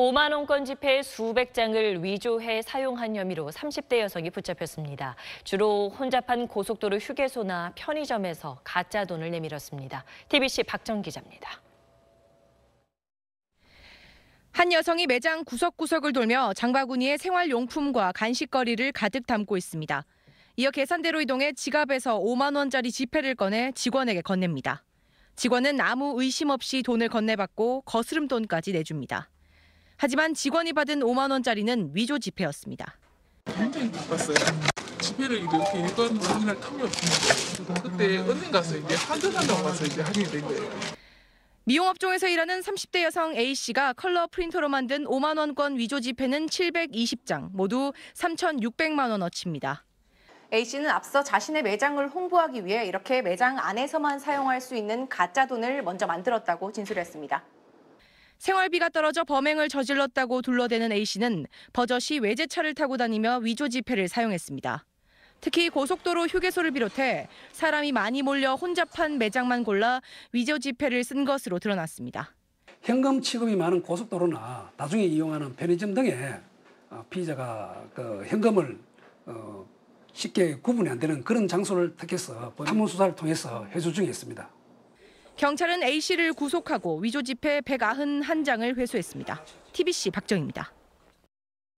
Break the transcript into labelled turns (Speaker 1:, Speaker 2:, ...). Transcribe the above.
Speaker 1: 5만 원권 지폐 수백 장을 위조해 사용한 혐의로 30대 여성이 붙잡혔습니다. 주로 혼잡한 고속도로 휴게소나 편의점에서 가짜 돈을 내밀었습니다. TBC 박정 기자입니다. 한 여성이 매장 구석구석을 돌며 장바구니에 생활용품과 간식거리를 가득 담고 있습니다. 이어 계산대로 이동해 지갑에서 5만 원짜리 지폐를 꺼내 직원에게 건넵니다. 직원은 아무 의심 없이 돈을 건네받고 거스름 돈까지 내줍니다. 하지만 직원이 받은 5만 원짜리는 위조 지폐였습니다.
Speaker 2: 굉장히 바빴어요. 지폐를 이렇게 일반 원인을 탐이 없습니다. 그때 은행 가서 이제 환전한다고 가서 이제 확인된 거예요.
Speaker 1: 미용업종에서 일하는 30대 여성 A 씨가 컬러 프린터로 만든 5만 원권 위조 지폐는 720장, 모두 3,600만 원어치입니다. A 씨는 앞서 자신의 매장을 홍보하기 위해 이렇게 매장 안에서만 사용할 수 있는 가짜 돈을 먼저 만들었다고 진술했습니다. 생활비가 떨어져 범행을 저질렀다고 둘러대는 A씨는 버젓이 외제차를 타고 다니며 위조 지폐를 사용했습니다. 특히 고속도로 휴게소를 비롯해 사람이 많이 몰려 혼잡한 매장만 골라 위조 지폐를 쓴 것으로 드러났습니다.
Speaker 2: 현금 취급이 많은 고속도로나 나중에 이용하는 편의점 등에 어, 피의자가 그 현금을 어, 쉽게 구분이 안 되는 그런 장소를 택해서 탐문 수사를 통해서 해소 중에 있습니다.
Speaker 1: 경찰은 A씨를 구속하고 위조 지폐 191장을 회수했습니다. TBC 박정입니다.